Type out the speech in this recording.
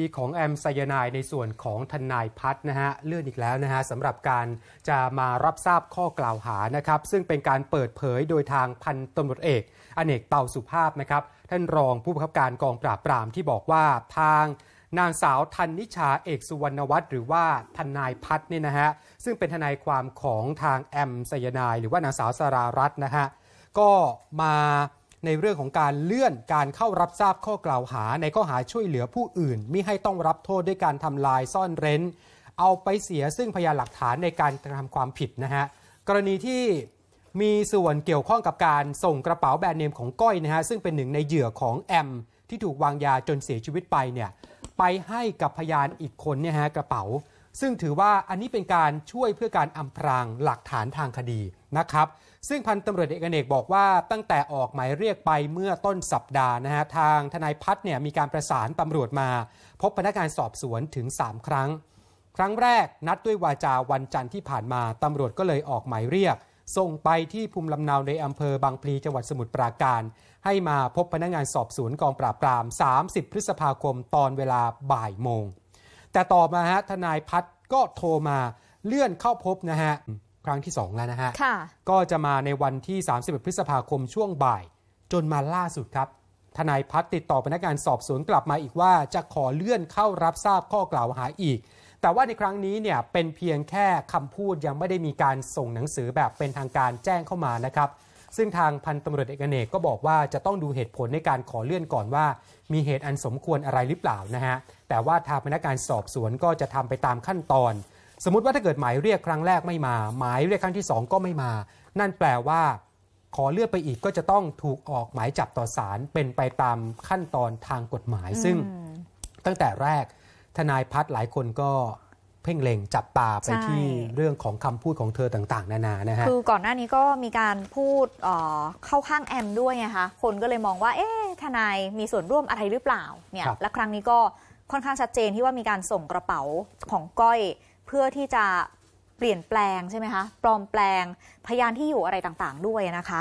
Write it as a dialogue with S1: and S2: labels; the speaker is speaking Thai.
S1: ทีของแอมไซยานายในส่วนของทนายพัฒนะฮะเลื่อนอีกแล้วนะฮะสำหรับการจะมารับทราบข้อกล่าวหานะครับซึ่งเป็นการเปิดเผยโดยทางพันตำรวจเอกอเนกเป่าสุภาพนะครับ ท่านรองผู้บังคับการกองปราบปรามที่บอกว่าทางนางสาวธันนิชาเอกสุวรรณวัฒน์หรือว่าทนายพัฒนี่นะฮะซึ่งเป็นทนายความของทางแอมไซยานายหรือว่านางสาวสรารัตน์นะฮะก็มาในเรื่องของการเลื่อนการเข้ารับทราบข้อกล่าวหา ในข้อหาช่วยเหลือผู้อื่นมิให้ต้องรับโทษด้วยการทำลายซ่อนเร้น เอาไปเสียซึ่งพยานหลักฐานในการกระทำความผิดนะฮะกรณีที่มีส่วนเกี่ยวข้องกับการส่งกระเป๋าแบรนด์เนมของก้อยนะฮะซึ่งเป็นหนึ่งในเหยื่อของแอมที่ถูกวางยาจนเสียชีวิตไปเนี่ยไปให้กับพยานอีกคนเนี่ยฮะกระเป๋าซึ่งถือว่าอันนี้เป็นการช่วยเพื่อการอำพรางหลักฐานทางคดีนะครับซึ่งพันตำรวจเอกเอกบอกว่า ตั้งแต่ออกหมายเรียกไปเมื่อต้นสัปดาห์นะฮะ ทางทนายพัฒน์เนี่ยมีการประสานตำรวจมา พบพนักงานสอบสวนถึง 3 ครั้ง ครั้งแรกนัดด้วยวาจาวันจันทร์ที่ผ่านมาตำรวจก็เลยออกหมายเรียก ส่งไปที่ภูมิลำเนาในอำเภอบางพลีจังหวัดสมุทรปราการ ให้มาพบพนักงานสอบสวนกองปราบปราม30 พฤษภาคม ตอนเวลาบ่ายโมงแต่ต่อมาฮะทนายพัฒก็โทรมาเลื่อนเข้าพบนะฮะ ครั้งที่ 2 แล้วนะฮะะก็จะมาในวันที่ 31 พฤษภาคมช่วงบ่ายจนมาล่าสุดครับ ทนายพัฒติดต่อพนักงานสอบสวนกลับมาอีกว่า จะขอเลื่อนเข้ารับทราบข้อกล่าวหาอีก แต่ว่าในครั้งนี้เนี่ย เป็นเพียงแค่คำพูดยังไม่ได้มีการส่งหนังสือแบบเป็นทางการแจ้งเข้ามานะครับซึ่งทางพันตำรวจเอกเนกก็บอกว่าจะต้องดูเหตุผลในการขอเลื่อนก่อนว่ามีเหตุอันสมควรอะไรหรือเปล่านะฮะ แต่ว่าทางพนักงานสอบสวนก็จะทำไปตามขั้นตอน สมมติว่าถ้าเกิดหมายเรียกครั้งแรกไม่มา หมายเรียกครั้งที่2ก็ไม่มา นั่นแปลว่า ขอเลื่อนไปอีกก็จะต้องถูกออกหมายจับต่อศาลเป็นไปตามขั้นตอนทางกฎหมายซึ่งตั้งแต่แรกทนายพัดหลายคนก็เพ่งเล็งจับตาไปที่เรื่องของคำพูดของเธอต่างๆนานา นะฮะ คือ
S2: ก่อนหน้านี้ก็มีการพูดเข้าข้างแอมด้วยไงคะ คนก็เลยมองว่าเอ๊ะทนายมีส่วนร่วมอะไรหรือเปล่าเนี่ย และครั้งนี้ก็ค่อนข้างชัดเจนที่ว่ามีการส่งกระเป๋าของก้อย เพื่อที่จะเปลี่ยนแปลงใช่ไหมคะ ปลอมแปลงพยานที่อยู่อะไรต่างๆด้วยนะคะ